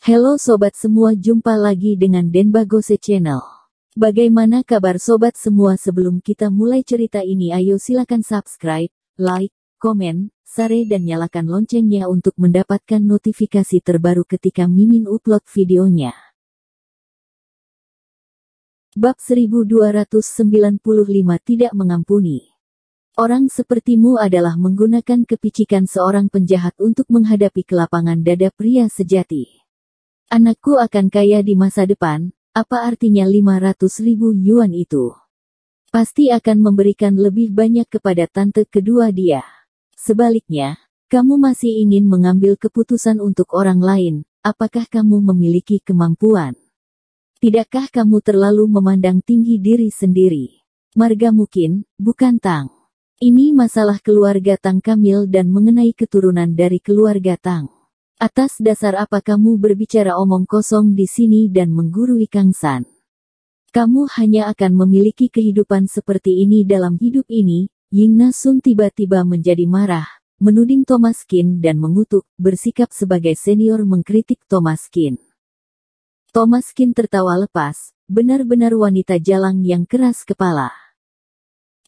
Halo sobat semua, jumpa lagi dengan Denbagose Channel. Bagaimana kabar sobat semua sebelum kita mulai cerita ini ayo silakan subscribe, like, komen, share dan nyalakan loncengnya untuk mendapatkan notifikasi terbaru ketika Mimin upload videonya. Bab 1295 tidak mengampuni. Orang sepertimu adalah menggunakan kepicikan seorang penjahat untuk menghadapi kelapangan dada pria sejati. Anakku akan kaya di masa depan, apa artinya 500 ribu yuan itu? Pasti akan memberikan lebih banyak kepada tante kedua dia. Sebaliknya, kamu masih ingin mengambil keputusan untuk orang lain, apakah kamu memiliki kemampuan? Tidakkah kamu terlalu memandang tinggi diri sendiri? Marga mungkin, bukan Tang. Ini masalah keluarga Tang Kamil dan mengenai keturunan dari keluarga Tang. Atas dasar apa kamu berbicara omong kosong di sini dan menggurui Kang San? Kamu hanya akan memiliki kehidupan seperti ini dalam hidup ini, Ying Na Sun tiba-tiba menjadi marah, menuding Thomas Kin dan mengutuk, bersikap sebagai senior mengkritik Thomas Kin. Thomas Kin tertawa lepas, benar-benar wanita jalang yang keras kepala.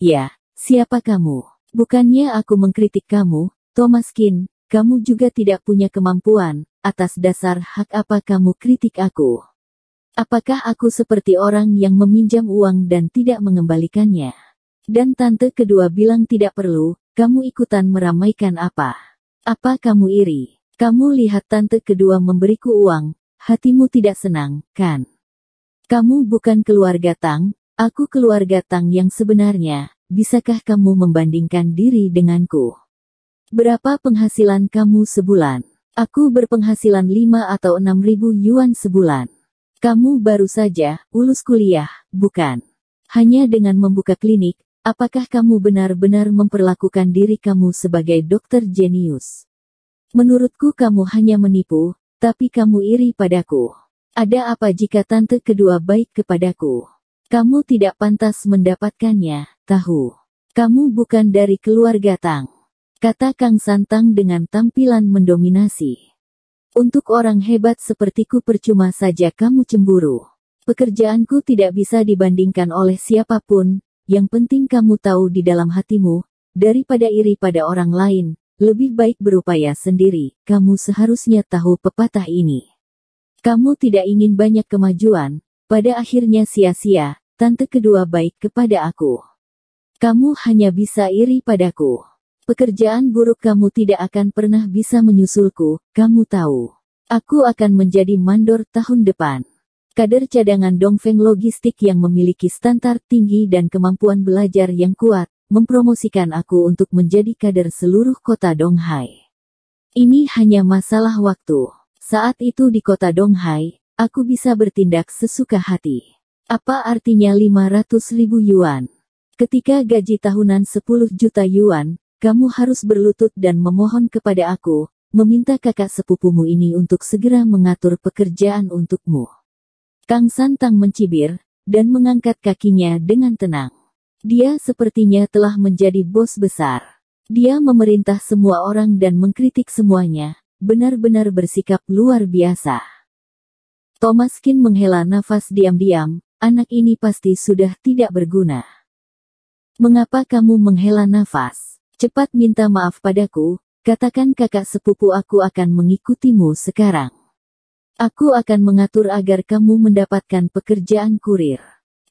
Ya, siapa kamu? Bukannya aku mengkritik kamu, Thomas Kin, kamu juga tidak punya kemampuan, atas dasar hak apa kamu kritik aku? Apakah aku seperti orang yang meminjam uang dan tidak mengembalikannya? Dan tante kedua bilang tidak perlu, kamu ikutan meramaikan apa? Apa kamu iri? Kamu lihat tante kedua memberiku uang, hatimu tidak senang, kan? Kamu bukan keluarga Tang, aku keluarga Tang yang sebenarnya, bisakah kamu membandingkan diri denganku? Berapa penghasilan kamu sebulan? Aku berpenghasilan 5 atau 6 ribu yuan sebulan. Kamu baru saja lulus kuliah, bukan? Hanya dengan membuka klinik, apakah kamu benar-benar memperlakukan diri kamu sebagai dokter jenius? Menurutku kamu hanya menipu, tapi kamu iri padaku. Ada apa jika tante kedua baik kepadaku? Kamu tidak pantas mendapatkannya, tahu. Kamu bukan dari keluarga Tang kata Kang Santang dengan tampilan mendominasi. Untuk orang hebat sepertiku percuma saja kamu cemburu. Pekerjaanku tidak bisa dibandingkan oleh siapapun, yang penting kamu tahu di dalam hatimu, daripada iri pada orang lain, lebih baik berupaya sendiri, kamu seharusnya tahu pepatah ini. Kamu tidak ingin banyak kemajuan, pada akhirnya sia-sia, tante kedua baik kepada aku. Kamu hanya bisa iri padaku. Pekerjaan buruk kamu tidak akan pernah bisa menyusulku, kamu tahu. Aku akan menjadi mandor tahun depan. Kader cadangan Dongfeng Logistik yang memiliki standar tinggi dan kemampuan belajar yang kuat, mempromosikan aku untuk menjadi kader seluruh kota Donghai. Ini hanya masalah waktu. Saat itu di kota Donghai, aku bisa bertindak sesuka hati. Apa artinya 500 ribu yuan? Ketika gaji tahunan 10 juta yuan, kamu harus berlutut dan memohon kepada aku, meminta kakak sepupumu ini untuk segera mengatur pekerjaan untukmu. Kang Santang mencibir, dan mengangkat kakinya dengan tenang. Dia sepertinya telah menjadi bos besar. Dia memerintah semua orang dan mengkritik semuanya, benar-benar bersikap luar biasa. Thomaskin menghela nafas diam-diam, anak ini pasti sudah tidak berguna. Mengapa kamu menghela nafas? Cepat minta maaf padaku, katakan kakak sepupu aku akan mengikutimu sekarang. Aku akan mengatur agar kamu mendapatkan pekerjaan kurir.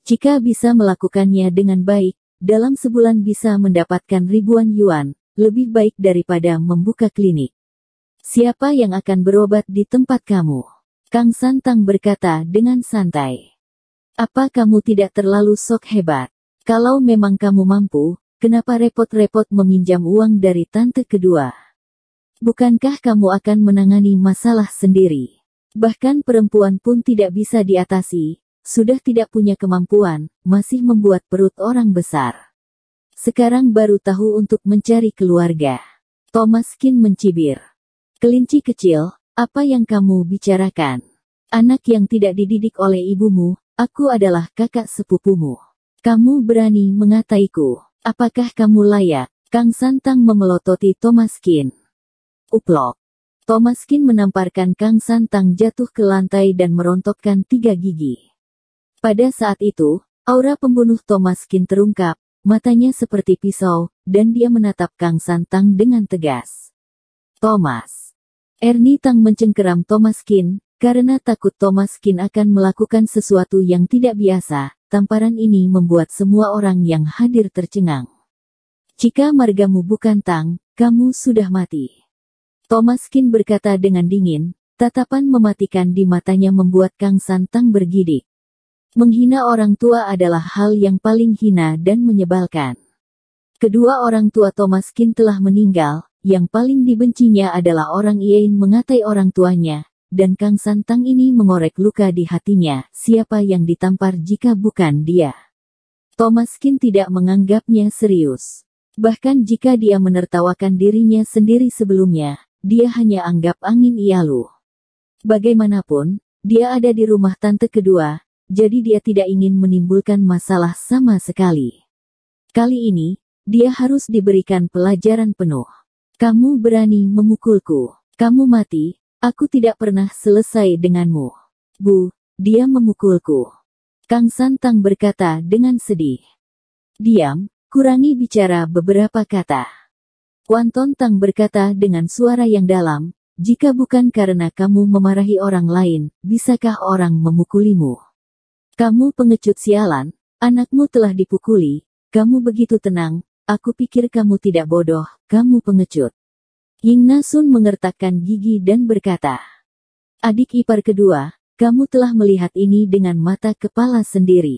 Jika bisa melakukannya dengan baik, dalam sebulan bisa mendapatkan ribuan yuan, lebih baik daripada membuka klinik. Siapa yang akan berobat di tempat kamu? Kang Santang berkata dengan santai. Apa kamu tidak terlalu sok hebat? Kalau memang kamu mampu, Kenapa repot-repot meminjam uang dari tante kedua? Bukankah kamu akan menangani masalah sendiri? Bahkan perempuan pun tidak bisa diatasi, sudah tidak punya kemampuan, masih membuat perut orang besar. Sekarang baru tahu untuk mencari keluarga. Thomas Kin mencibir. Kelinci kecil, apa yang kamu bicarakan? Anak yang tidak dididik oleh ibumu, aku adalah kakak sepupumu. Kamu berani mengataiku. Apakah kamu layak? Kang Santang memelototi Thomas Kin. Uplok. Thomas Kin menamparkan Kang Santang jatuh ke lantai dan merontokkan tiga gigi. Pada saat itu, aura pembunuh Thomas Kin terungkap, matanya seperti pisau, dan dia menatap Kang Santang dengan tegas. Thomas. Ernie Tang mencengkeram Thomas Kin, karena takut Thomas Kin akan melakukan sesuatu yang tidak biasa, Tamparan ini membuat semua orang yang hadir tercengang. Jika margamu bukan Tang, kamu sudah mati. Thomas Kin berkata dengan dingin, tatapan mematikan di matanya membuat Kang Santang bergidik. Menghina orang tua adalah hal yang paling hina dan menyebalkan. Kedua orang tua Thomas Kin telah meninggal, yang paling dibencinya adalah orang Iain mengatai orang tuanya, dan Kang Santang ini mengorek luka di hatinya, siapa yang ditampar jika bukan dia. Thomas Kin tidak menganggapnya serius. Bahkan jika dia menertawakan dirinya sendiri sebelumnya, dia hanya anggap angin ialu. Bagaimanapun, dia ada di rumah tante kedua, jadi dia tidak ingin menimbulkan masalah sama sekali. Kali ini, dia harus diberikan pelajaran penuh. Kamu berani memukulku. Kamu mati, Aku tidak pernah selesai denganmu. Bu, dia memukulku. Kang Santang berkata dengan sedih. Diam, kurangi bicara beberapa kata. Kuan Tontang berkata dengan suara yang dalam, jika bukan karena kamu memarahi orang lain, bisakah orang memukulimu? Kamu pengecut sialan, anakmu telah dipukuli, kamu begitu tenang, aku pikir kamu tidak bodoh, kamu pengecut. Ying Nasun mengertakkan gigi dan berkata, Adik ipar kedua, kamu telah melihat ini dengan mata kepala sendiri.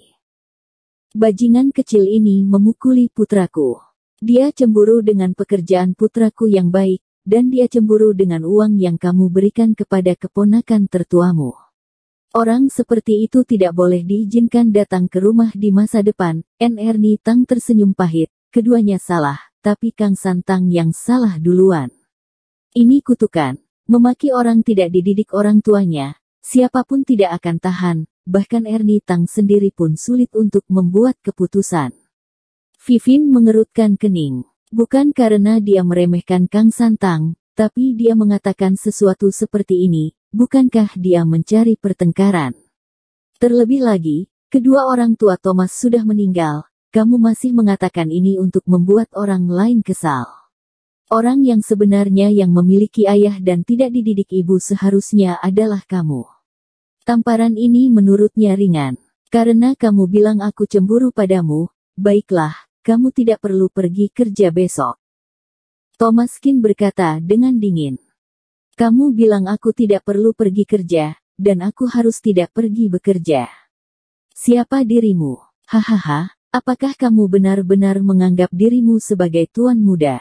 Bajingan kecil ini memukuli putraku. Dia cemburu dengan pekerjaan putraku yang baik, dan dia cemburu dengan uang yang kamu berikan kepada keponakan tertuamu. Orang seperti itu tidak boleh diizinkan datang ke rumah di masa depan. N. Tang tersenyum pahit. Keduanya salah, tapi Kang Santang yang salah duluan. Ini kutukan. Memaki orang tidak dididik orang tuanya, siapapun tidak akan tahan, bahkan Ernie Tang sendiri pun sulit untuk membuat keputusan. Vivin mengerutkan kening. Bukan karena dia meremehkan Kang Santang, tapi dia mengatakan sesuatu seperti ini, bukankah dia mencari pertengkaran? Terlebih lagi, kedua orang tua Thomas sudah meninggal, kamu masih mengatakan ini untuk membuat orang lain kesal. Orang yang sebenarnya yang memiliki ayah dan tidak dididik ibu seharusnya adalah kamu. Tamparan ini menurutnya ringan. Karena kamu bilang aku cemburu padamu, baiklah, kamu tidak perlu pergi kerja besok. Thomaskin berkata dengan dingin. Kamu bilang aku tidak perlu pergi kerja, dan aku harus tidak pergi bekerja. Siapa dirimu? Hahaha, apakah kamu benar-benar menganggap dirimu sebagai tuan muda?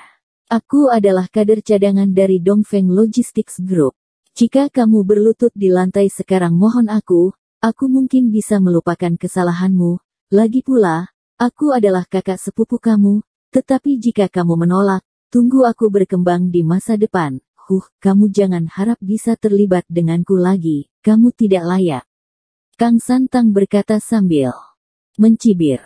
Aku adalah kader cadangan dari Dongfeng Logistics Group. Jika kamu berlutut di lantai sekarang mohon aku, aku mungkin bisa melupakan kesalahanmu. Lagi pula, aku adalah kakak sepupu kamu, tetapi jika kamu menolak, tunggu aku berkembang di masa depan. Huh, kamu jangan harap bisa terlibat denganku lagi, kamu tidak layak. Kang Santang berkata sambil mencibir.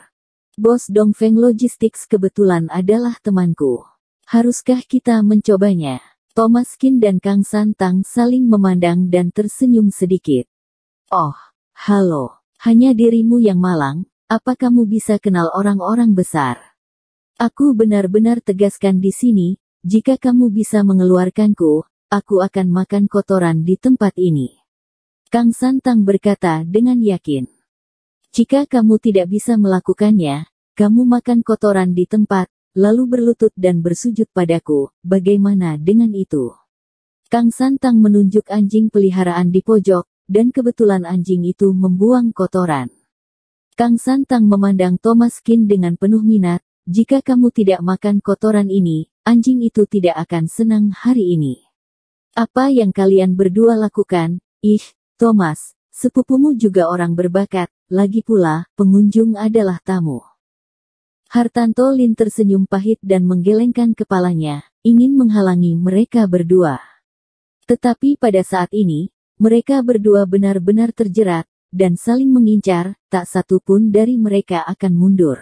Bos Dongfeng Logistics kebetulan adalah temanku. Haruskah kita mencobanya? Thomas Kin dan Kang Santang saling memandang dan tersenyum sedikit. Oh, halo, hanya dirimu yang malang, apa kamu bisa kenal orang-orang besar? Aku benar-benar tegaskan di sini, jika kamu bisa mengeluarkanku, aku akan makan kotoran di tempat ini. Kang Santang berkata dengan yakin. Jika kamu tidak bisa melakukannya, kamu makan kotoran di tempat, lalu berlutut dan bersujud padaku, bagaimana dengan itu? Kang Santang menunjuk anjing peliharaan di pojok, dan kebetulan anjing itu membuang kotoran. Kang Santang memandang Thomas Kin dengan penuh minat, jika kamu tidak makan kotoran ini, anjing itu tidak akan senang hari ini. Apa yang kalian berdua lakukan? Ih, Thomas, sepupumu juga orang berbakat, lagi pula, pengunjung adalah tamu. Hartanto Lin tersenyum pahit dan menggelengkan kepalanya, ingin menghalangi mereka berdua. Tetapi pada saat ini, mereka berdua benar-benar terjerat, dan saling mengincar, tak satu pun dari mereka akan mundur.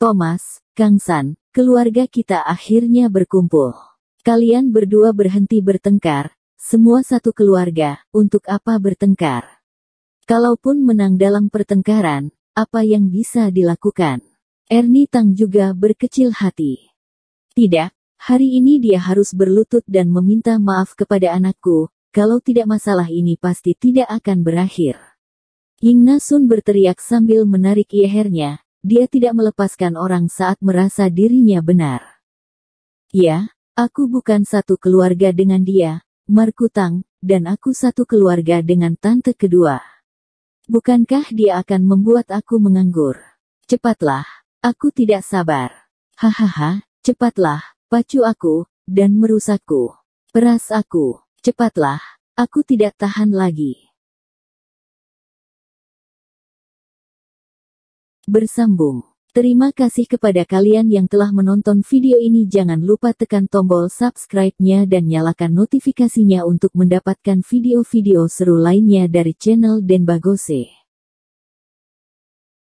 Thomas, Kang San, keluarga kita akhirnya berkumpul. Kalian berdua berhenti bertengkar, semua satu keluarga, untuk apa bertengkar? Kalaupun menang dalam pertengkaran, apa yang bisa dilakukan? Ernie Tang juga berkecil hati. Tidak, hari ini dia harus berlutut dan meminta maaf kepada anakku, kalau tidak masalah ini pasti tidak akan berakhir. Yimna Sun berteriak sambil menarik yehernya, dia tidak melepaskan orang saat merasa dirinya benar. Ya, aku bukan satu keluarga dengan dia, Markutang, dan aku satu keluarga dengan tante kedua. Bukankah dia akan membuat aku menganggur? Cepatlah. Aku tidak sabar. Hahaha, cepatlah, pacu aku, dan merusakku. Peras aku, cepatlah, aku tidak tahan lagi. Bersambung. Terima kasih kepada kalian yang telah menonton video ini. Jangan lupa tekan tombol subscribe-nya dan nyalakan notifikasinya untuk mendapatkan video-video seru lainnya dari channel Denbagose.